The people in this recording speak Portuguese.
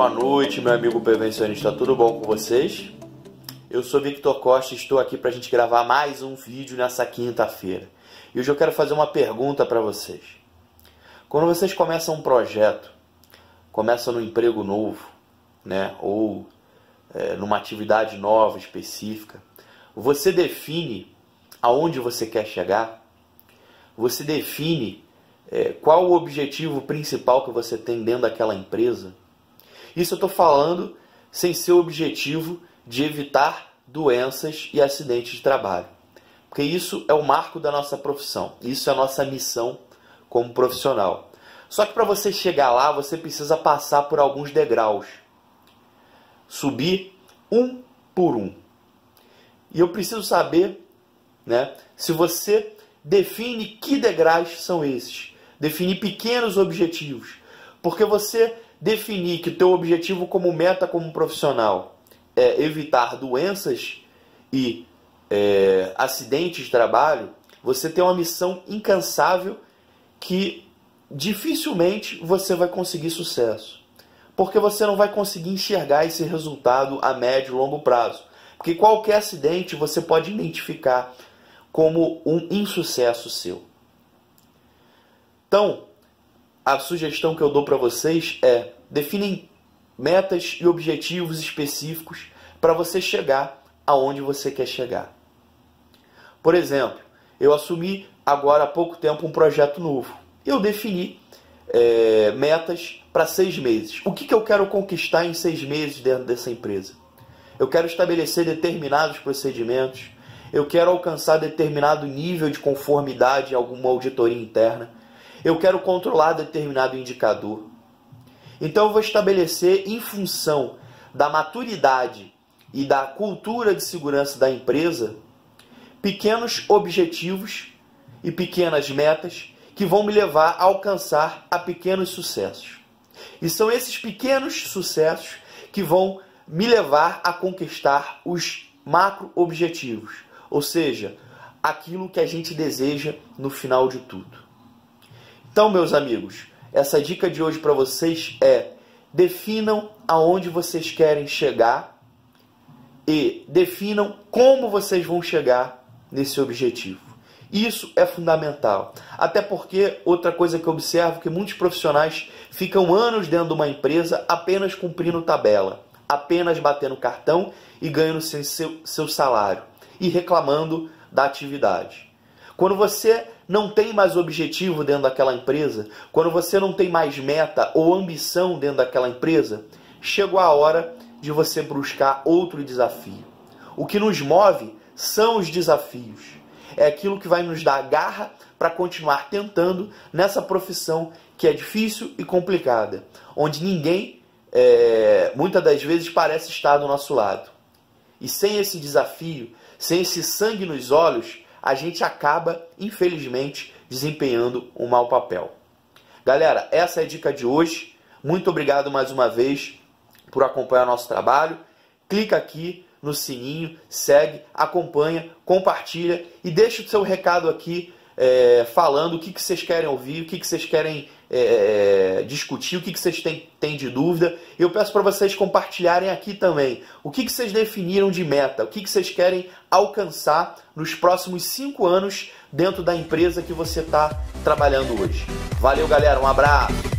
Boa noite, meu amigo prevencionista, tudo bom com vocês? Eu sou Victor Costa e estou aqui para a gente gravar mais um vídeo nessa quinta-feira. E hoje eu quero fazer uma pergunta para vocês. Quando vocês começam um projeto, começam num emprego novo, né, ou é, numa atividade nova específica, você define aonde você quer chegar? Você define é, qual o objetivo principal que você tem dentro daquela empresa? Isso eu estou falando sem ser o objetivo de evitar doenças e acidentes de trabalho. Porque isso é o marco da nossa profissão, isso é a nossa missão como profissional. Só que para você chegar lá, você precisa passar por alguns degraus. Subir um por um. E eu preciso saber né, se você define que degraus são esses. Definir pequenos objetivos. Porque você definir que o teu objetivo como meta como profissional é evitar doenças e é, acidentes de trabalho, você tem uma missão incansável que dificilmente você vai conseguir sucesso. Porque você não vai conseguir enxergar esse resultado a médio e longo prazo. Porque qualquer acidente você pode identificar como um insucesso seu. Então, a sugestão que eu dou para vocês é: definem metas e objetivos específicos para você chegar aonde você quer chegar. Por exemplo, eu assumi agora há pouco tempo um projeto novo. Eu defini é, metas para seis meses. O que, que eu quero conquistar em seis meses dentro dessa empresa? Eu quero estabelecer determinados procedimentos. Eu quero alcançar determinado nível de conformidade em alguma auditoria interna eu quero controlar determinado indicador. Então eu vou estabelecer em função da maturidade e da cultura de segurança da empresa pequenos objetivos e pequenas metas que vão me levar a alcançar a pequenos sucessos. E são esses pequenos sucessos que vão me levar a conquistar os macro objetivos, ou seja, aquilo que a gente deseja no final de tudo. Então, meus amigos, essa dica de hoje para vocês é: definam aonde vocês querem chegar e definam como vocês vão chegar nesse objetivo. Isso é fundamental. Até porque outra coisa que eu observo é que muitos profissionais ficam anos dentro de uma empresa apenas cumprindo tabela, apenas batendo cartão e ganhando seu, seu salário e reclamando da atividade. Quando você não tem mais objetivo dentro daquela empresa, quando você não tem mais meta ou ambição dentro daquela empresa, chegou a hora de você buscar outro desafio. O que nos move são os desafios. É aquilo que vai nos dar garra para continuar tentando nessa profissão que é difícil e complicada, onde ninguém, é, muitas das vezes, parece estar do nosso lado. E sem esse desafio, sem esse sangue nos olhos, a gente acaba, infelizmente, desempenhando um mau papel. Galera, essa é a dica de hoje. Muito obrigado mais uma vez por acompanhar nosso trabalho. Clica aqui no sininho, segue, acompanha, compartilha e deixa o seu recado aqui é, falando o que, que vocês querem ouvir, o que, que vocês querem é, é, é, discutir, o que, que vocês têm, têm de dúvida. Eu peço para vocês compartilharem aqui também o que, que vocês definiram de meta, o que, que vocês querem alcançar nos próximos cinco anos dentro da empresa que você está trabalhando hoje. Valeu, galera, um abraço!